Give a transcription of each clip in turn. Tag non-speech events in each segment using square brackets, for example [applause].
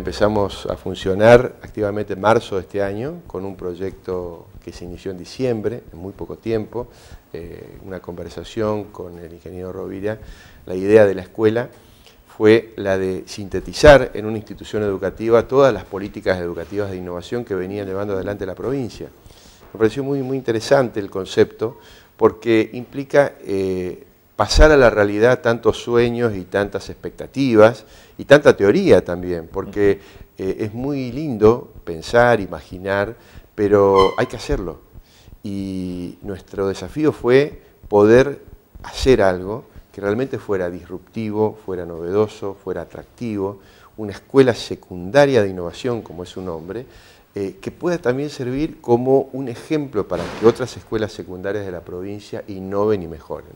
Empezamos a funcionar activamente en marzo de este año con un proyecto que se inició en diciembre, en muy poco tiempo, eh, una conversación con el ingeniero Rovira. La idea de la escuela fue la de sintetizar en una institución educativa todas las políticas educativas de innovación que venía llevando adelante la provincia. Me pareció muy, muy interesante el concepto porque implica eh, pasar a la realidad tantos sueños y tantas expectativas y tanta teoría también, porque eh, es muy lindo pensar, imaginar, pero hay que hacerlo. Y nuestro desafío fue poder hacer algo que realmente fuera disruptivo, fuera novedoso, fuera atractivo, una escuela secundaria de innovación como es su nombre, eh, que pueda también servir como un ejemplo para que otras escuelas secundarias de la provincia innoven y mejoren.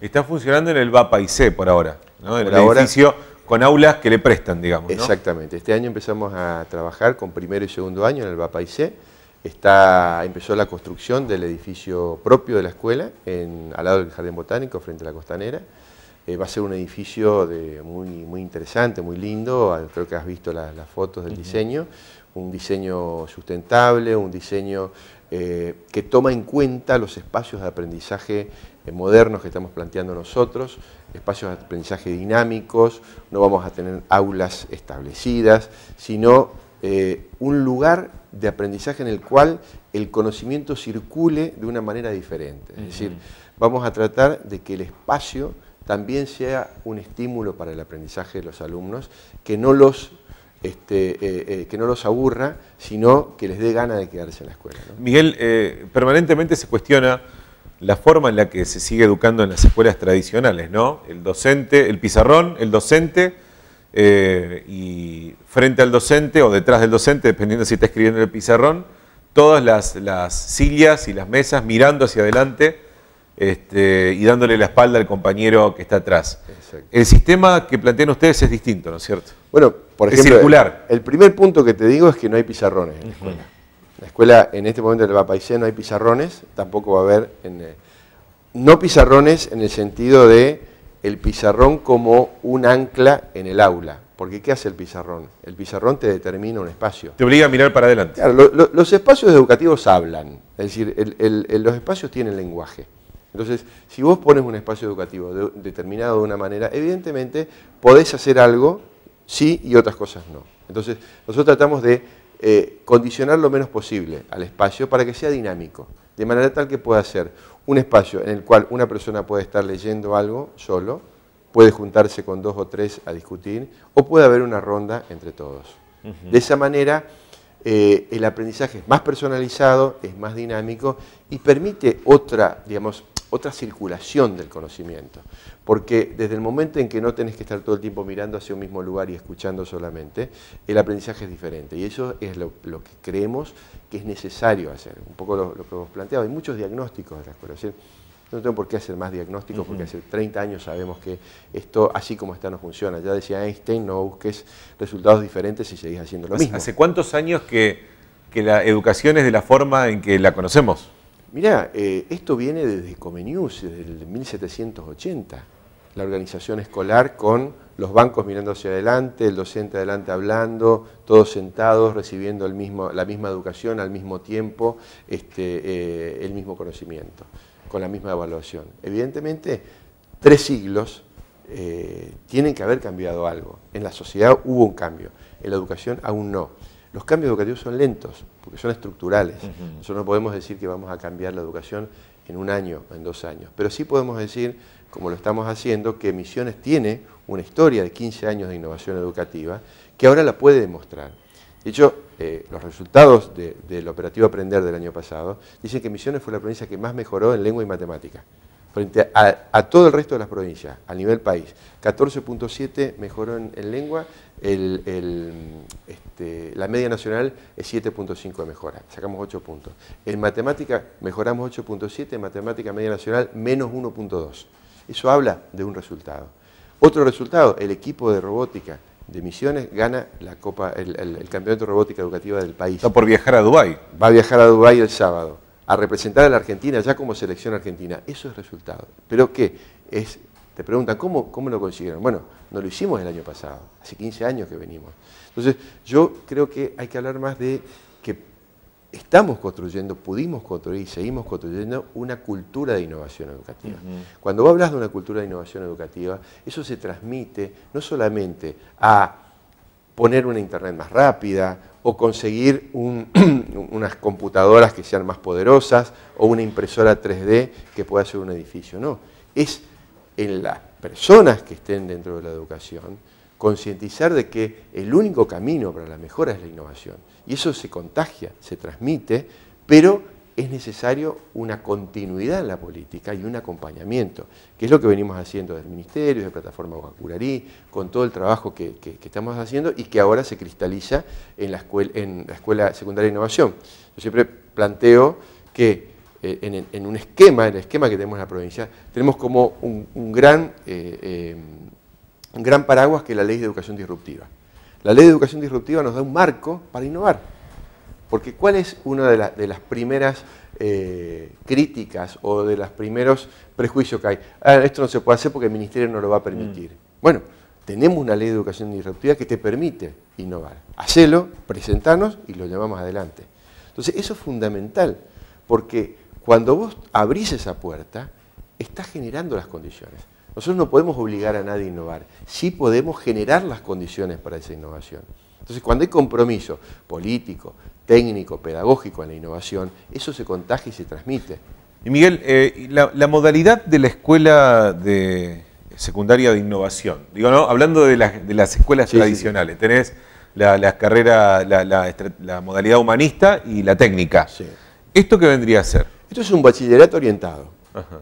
Está funcionando en el Vapaicé por ahora, el edificio con aulas que le prestan, digamos. Exactamente, este año empezamos a trabajar con primero y segundo año en el Vapaicé, Está, empezó la construcción del edificio propio de la escuela, al lado del Jardín Botánico, frente a la costanera. Eh, va a ser un edificio muy, interesante, muy lindo, ah, creo que has visto las fotos del diseño un diseño sustentable, un diseño eh, que toma en cuenta los espacios de aprendizaje eh, modernos que estamos planteando nosotros, espacios de aprendizaje dinámicos, no vamos a tener aulas establecidas, sino eh, un lugar de aprendizaje en el cual el conocimiento circule de una manera diferente. Es decir, vamos a tratar de que el espacio también sea un estímulo para el aprendizaje de los alumnos, que no los este, eh, eh, que no los aburra, sino que les dé gana de quedarse en la escuela. Miguel, eh, permanentemente se cuestiona la forma en la que se sigue educando en las escuelas tradicionales, ¿no? El docente, el pizarrón, el docente, y frente al docente o detrás del docente, dependiendo si está escribiendo el pizarrón, todas las sillas y las mesas mirando hacia adelante este, y dándole la espalda al compañero que está atrás. El sistema que plantean ustedes es distinto, ¿no es cierto? Bueno, por ejemplo, El, primer punto que te digo es que no hay pizarrones en la escuela. La escuela en este momento del el no hay pizarrones, tampoco va a haber en, eh, no pizarrones en el sentido de el pizarrón como un ancla en el aula. Porque ¿qué hace el pizarrón? El pizarrón te determina un espacio. Te obliga a mirar para adelante. Claro, los espacios educativos hablan, es decir, los espacios tienen lenguaje. Entonces, si vos pones un espacio educativo determinado de una manera, evidentemente podés hacer algo sí y otras cosas no. Entonces, nosotros tratamos de eh, condicionar lo menos posible al espacio para que sea dinámico, de manera tal que pueda ser un espacio en el cual una persona puede estar leyendo algo solo, puede juntarse con dos o tres a discutir, o puede haber una ronda entre todos. De esa manera, eh, el aprendizaje es más personalizado, es más dinámico y permite otra, digamos, otra circulación del conocimiento. Porque desde el momento en que no tenés que estar todo el tiempo mirando hacia un mismo lugar y escuchando solamente, el aprendizaje es diferente. Y eso es lo, que creemos que es necesario hacer. Un poco lo, que vos planteado. Hay muchos diagnósticos de la escuela. No tengo por qué hacer más diagnósticos porque hace 30 años sabemos que esto, así como está, no funciona. Ya decía Einstein, no busques resultados diferentes si seguís haciendo lo mismo. ¿Hace cuántos años que la educación es de la forma en que la conocemos? Mirá, eh, esto viene desde Comenius, desde el 1780, la organización escolar con los bancos mirando hacia adelante, el docente adelante hablando, todos sentados, recibiendo la misma educación al mismo tiempo, este, eh, el mismo conocimiento, con la misma evaluación. Evidentemente, tres siglos eh, tienen que haber cambiado algo. En la sociedad hubo un cambio, en la educación aún no. Los cambios educativos son lentos, porque son estructurales. Nosotros no podemos decir que vamos a cambiar la educación en un año, en dos años, pero sí podemos decir, como lo estamos haciendo, que Misiones tiene una historia de 15 años de innovación educativa que ahora la puede demostrar. De hecho, eh, los resultados del operativo Aprender del año pasado dicen que Misiones fue la provincia que más mejoró en lengua y matemática a, todo el resto de las provincias, a nivel país. 14.7 mejoró en, lengua, este, la media nacional es 7.5 de mejora, sacamos 8 puntos. En matemática mejoramos 8.7, en matemática media nacional menos 1.2. Eso habla de un resultado. Otro resultado, el equipo de robótica de Misiones gana la Copa, el, Campeonato de Robótica Educativa del país. Está por viajar a Dubái. Va a viajar a Dubái el sábado a representar a la Argentina ya como selección argentina. Eso es resultado. Pero ¿qué? Es, te preguntan, ¿cómo, ¿cómo lo consiguieron? Bueno, no lo hicimos el año pasado, hace 15 años que venimos. Entonces, yo creo que hay que hablar más de que estamos construyendo, pudimos construir y seguimos construyendo una cultura de innovación educativa. Cuando vos hablas de una cultura de innovación educativa, eso se transmite no solamente a poner una internet más rápida o conseguir [clears throat] unas computadoras que sean más poderosas o una impresora 3D que pueda hacer un edificio. No, es en las personas que estén dentro de la educación concientizar de que el único camino para la mejora es la innovación. Y eso se contagia, se transmite, pero es necesario una continuidad en la política y un acompañamiento, que es lo que venimos haciendo del Ministerio, de Plataforma Guacurarí, con todo el trabajo que, estamos haciendo y que ahora se cristaliza en la Escuela, en la escuela Secundaria de Innovación. Yo siempre planteo que eh, en, un esquema, en el esquema que tenemos en la provincia, tenemos como un, gran, eh, eh, un gran paraguas que es la Ley de Educación Disruptiva. La Ley de Educación Disruptiva nos da un marco para innovar porque cuál es una de, las primeras eh, críticas o de los primeros prejuicios que hay. Ah, esto no se puede hacer porque el ministerio no lo va a permitir. Mm. Bueno, tenemos una ley de educación disruptiva que te permite innovar. Hacelo, presentanos y lo llevamos adelante. Entonces, eso es fundamental, porque cuando vos abrís esa puerta, estás generando las condiciones. Nosotros no podemos obligar a nadie a innovar, sí podemos generar las condiciones para esa innovación. Entonces, cuando hay compromiso político, técnico, pedagógico en la innovación, eso se contagia y se transmite. Y Miguel, eh, la, modalidad de la escuela de secundaria de innovación, digo, ¿no? hablando de, las escuelas tradicionales, tenés la, carrera, la, modalidad humanista y la técnica. Sí. ¿Esto qué vendría a ser? Esto es un bachillerato orientado.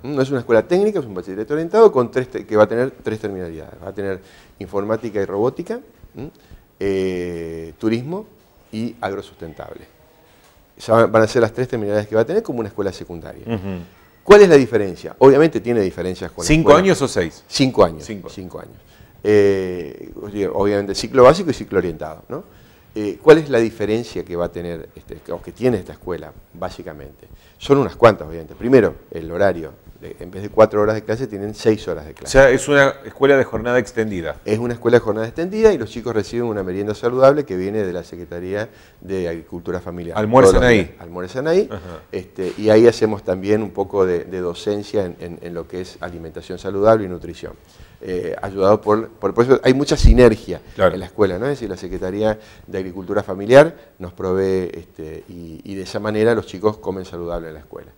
Mm, no es una escuela técnica, es un bachillerato orientado con tres que va a tener tres terminalidades. Va a tener informática y robótica, mm, eh, turismo y agrosustentable. van a ser las tres terminales que va a tener como una escuela secundaria. ¿Cuál es la diferencia? Obviamente tiene diferencias ¿Cinco años o seis? Cinco años. Cinco, años. Eh, obviamente ciclo básico y ciclo orientado. ¿no? Eh, ¿Cuál es la diferencia que va a tener, este, o que tiene esta escuela, básicamente? Son unas cuantas, obviamente. Primero, el horario eh, en vez de cuatro horas de clase, tienen seis horas de clase. O sea, es una escuela de jornada extendida. Es una escuela de jornada extendida y los chicos reciben una merienda saludable que viene de la Secretaría de Agricultura Familiar. Almuerzan ahí. Almuerzan ahí. Este, y ahí hacemos también un poco de, docencia en, lo que es alimentación saludable y nutrición. Eh, ayudado por, por, eso hay mucha sinergia en la escuela, ¿no? Es decir, la Secretaría de Agricultura Familiar nos provee este, y, de esa manera los chicos comen saludable en la escuela.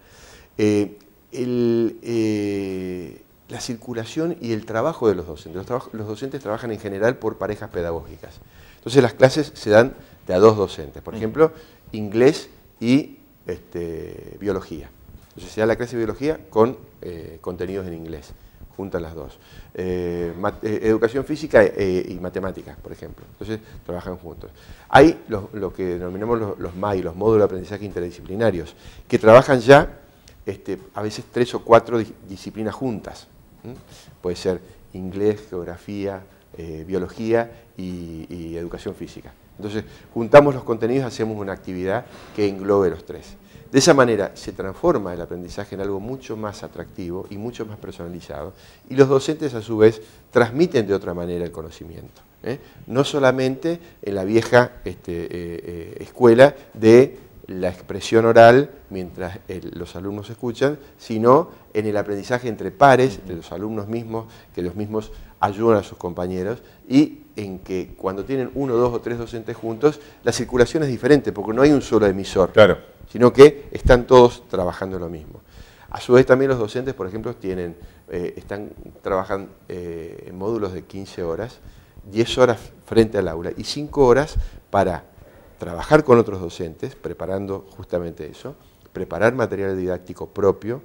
Eh, eh, la circulación y el trabajo de los docentes. Los, docentes trabajan en general por parejas pedagógicas. Entonces las clases se dan de a dos docentes, por mm. ejemplo, inglés y este, biología. Entonces se da la clase de biología con eh, contenidos en inglés, juntan las dos. Eh, educación física y matemáticas, por ejemplo. Entonces trabajan juntos. Hay lo, que denominamos los MAI, los módulos de aprendizaje interdisciplinarios, que trabajan ya este, a veces tres o cuatro disciplinas juntas. Puede ser inglés, geografía, eh, biología y, educación física. Entonces, juntamos los contenidos, hacemos una actividad que englobe los tres. De esa manera se transforma el aprendizaje en algo mucho más atractivo y mucho más personalizado y los docentes a su vez transmiten de otra manera el conocimiento. ¿eh? No solamente en la vieja este, eh, escuela de la expresión oral mientras eh, los alumnos escuchan, sino en el aprendizaje entre pares, de los alumnos mismos, que los mismos ayudan a sus compañeros, y en que cuando tienen uno, dos o tres docentes juntos, la circulación es diferente, porque no hay un solo emisor, sino que están todos trabajando lo mismo. A su vez también los docentes, por ejemplo, tienen, eh, están, trabajan eh, en módulos de 15 horas, 10 horas frente al aula y 5 horas para trabajar con otros docentes, preparando justamente eso, preparar material didáctico propio,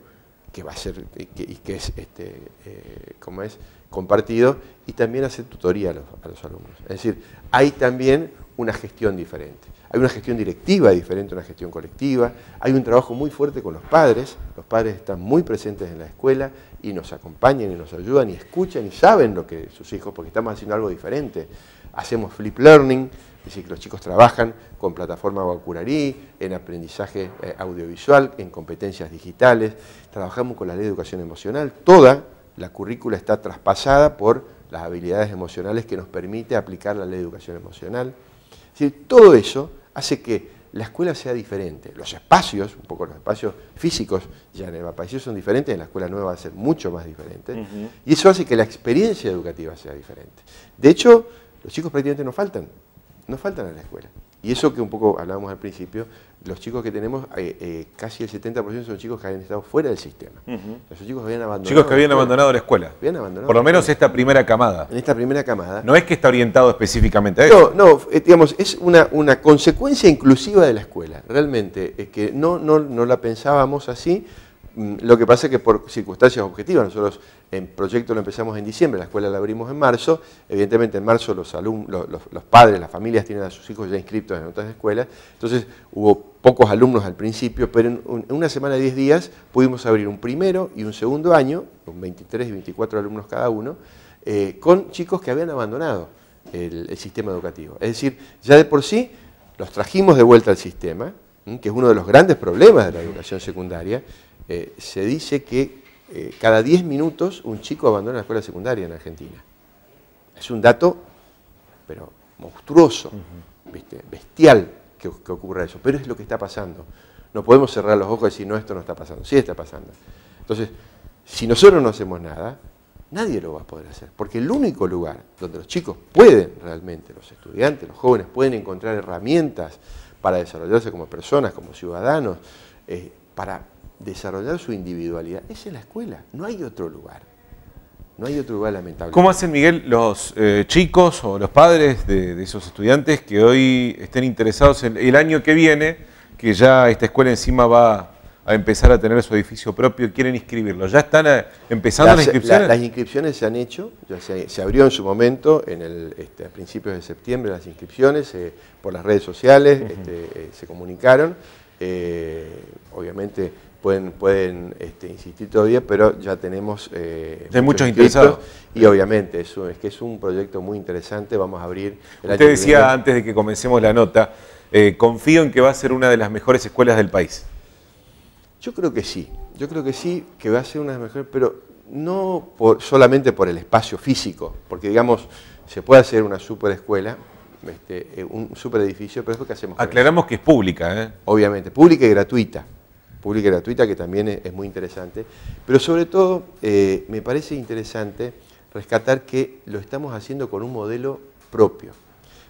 que va a ser y que, es este eh, es compartido y también hacer tutoría a los, alumnos es decir hay también una gestión diferente hay una gestión directiva diferente a una gestión colectiva hay un trabajo muy fuerte con los padres los padres están muy presentes en la escuela y nos acompañan y nos ayudan y escuchan y saben lo que sus hijos porque estamos haciendo algo diferente hacemos flip learning es decir, que los chicos trabajan con plataforma Guacurarí, en aprendizaje eh, audiovisual, en competencias digitales, trabajamos con la ley de educación emocional, toda la currícula está traspasada por las habilidades emocionales que nos permite aplicar la ley de educación emocional. Es decir, todo eso hace que la escuela sea diferente. Los espacios, un poco los espacios físicos ya en el país son diferentes, en la escuela nueva va a ser mucho más diferente. Y eso hace que la experiencia educativa sea diferente. De hecho, los chicos prácticamente no faltan nos faltan en la escuela. Y eso que un poco hablábamos al principio, los chicos que tenemos, eh, eh, casi el 70% son chicos que habían estado fuera del sistema. chicos que habían abandonado la escuela. Por lo menos esta primera camada. En esta primera camada. No es que está orientado específicamente a eso. No, no, eh, digamos, es una, una consecuencia inclusiva de la escuela, realmente. Es que no, no, no la pensábamos así, Mm, lo que pasa es que por circunstancias objetivas, nosotros en proyecto lo empezamos en diciembre, la escuela la abrimos en marzo, evidentemente en marzo los, padres, las familias tienen a sus hijos ya inscritos en otras escuelas, entonces hubo pocos alumnos al principio, pero en, una semana de 10 días pudimos abrir un primero y un segundo año, con 23 y 24 alumnos cada uno, eh, con chicos que habían abandonado el, el sistema educativo. Es decir, ya de por sí los trajimos de vuelta al sistema, que es uno de los grandes problemas de la educación secundaria, eh, se dice que eh, cada 10 minutos un chico abandona la escuela secundaria en Argentina. Es un dato, pero monstruoso, bestial que ocurra eso, pero es lo que está pasando. No podemos cerrar los ojos y decir, no, esto no está pasando, sí está pasando. Entonces, si nosotros no hacemos nada, nadie lo va a poder hacer, porque el único lugar donde los chicos pueden realmente, los estudiantes, los jóvenes pueden encontrar herramientas para desarrollarse como personas, como ciudadanos, eh, para desarrollar su individualidad, es en la escuela, no hay otro lugar. No hay otro lugar lamentable. ¿Cómo hacen, Miguel, los eh, chicos o los padres de, de, esos estudiantes que hoy estén interesados en el año que viene, que ya esta escuela encima va a empezar a tener su edificio propio, quieren inscribirlo. ¿Ya están eh, empezando las, inscripciones? las inscripciones se han hecho, se, abrió en su momento, en el, este, a principios de septiembre, las inscripciones eh, por las redes sociales este, eh, se comunicaron. obviamente pueden, pueden este, insistir todavía, pero ya tenemos... Eh, Hay muchos interesados. Y obviamente, es, es que es un proyecto muy interesante, vamos a abrir... la Usted decía antes de que comencemos la nota, confío en que va a ser una de las mejores escuelas del país. Yo creo que sí, yo creo que sí, que va a ser una de las mejores, pero no solamente por el espacio físico, porque digamos, se puede hacer una super escuela, este, eh, un super edificio, pero es lo que hacemos? Aclaramos que es pública, ¿eh? Obviamente, pública y gratuita, pública y gratuita que también es, muy interesante, pero sobre todo eh, me parece interesante rescatar que lo estamos haciendo con un modelo propio.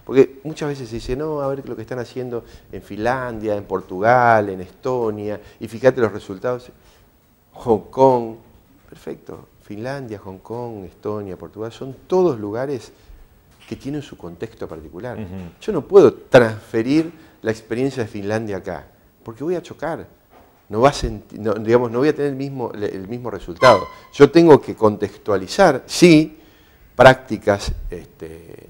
Porque muchas veces se dice, no, a ver lo que están haciendo en Finlandia, en Portugal, en Estonia, y fíjate los resultados. Hong Kong, perfecto. Finlandia, Hong Kong, Estonia, Portugal, son todos lugares que tienen su contexto particular. Yo no puedo transferir la experiencia de Finlandia acá, porque voy a chocar. No, voy a tener el mismo, resultado. Yo tengo que contextualizar, sí, prácticas este,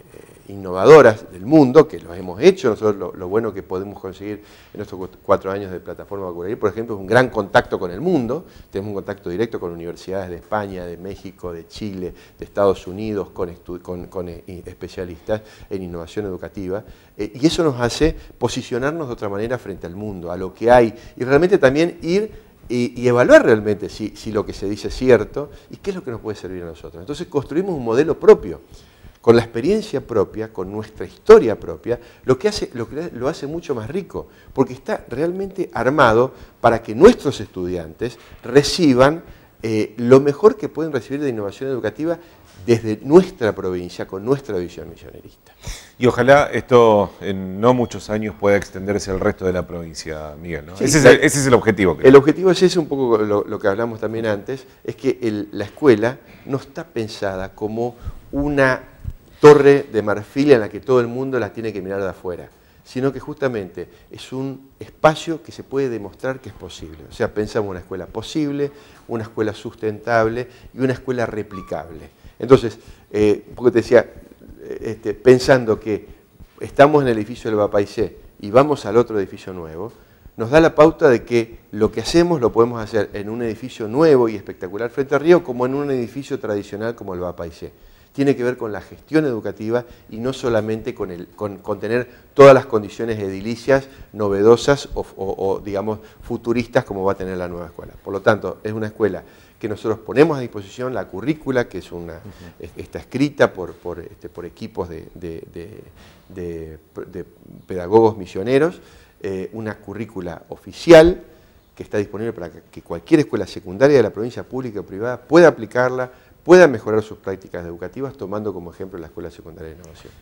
innovadoras del mundo, que lo hemos hecho, nosotros lo, bueno que podemos conseguir en estos cuatro años de plataforma por ejemplo, es un gran contacto con el mundo, tenemos un contacto directo con universidades de España, de México, de Chile, de Estados Unidos, con, eh, especialistas en innovación educativa, eh, y eso nos hace posicionarnos de otra manera frente al mundo, a lo que hay, y realmente también ir y, evaluar realmente si, si, lo que se dice es cierto y qué es lo que nos puede servir a nosotros. Entonces construimos un modelo propio con la experiencia propia, con nuestra historia propia, lo que, hace, lo, lo hace mucho más rico, porque está realmente armado para que nuestros estudiantes reciban eh, lo mejor que pueden recibir de innovación educativa desde nuestra provincia, con nuestra visión misionerista. Y ojalá esto en no muchos años pueda extenderse al resto de la provincia, Miguel. ¿no? ese, es el, objetivo. El objetivo es ese, un poco lo, que hablamos también antes, es que la escuela no está pensada como una torre de marfil en la que todo el mundo la tiene que mirar de afuera, sino que justamente es un espacio que se puede demostrar que es posible. O sea, pensamos una escuela posible, una escuela sustentable y una escuela replicable. Entonces, eh, porque te decía, este, pensando que estamos en el edificio del Bapaisé y vamos al otro edificio nuevo, nos da la pauta de que lo que hacemos lo podemos hacer en un edificio nuevo y espectacular frente al Río como en un edificio tradicional como el Bapaisé tiene que ver con la gestión educativa y no solamente con, tener todas las condiciones edilicias, novedosas o, digamos, futuristas como va a tener la nueva escuela. Por lo tanto, es una escuela que nosotros ponemos a disposición, la currícula, que es una, está escrita por, este, equipos de, pedagogos misioneros, eh, una currícula oficial, que está disponible para que cualquier escuela secundaria de la provincia pública o privada pueda aplicarla, puedan mejorar sus prácticas educativas tomando como ejemplo la Escuela Secundaria de Innovación.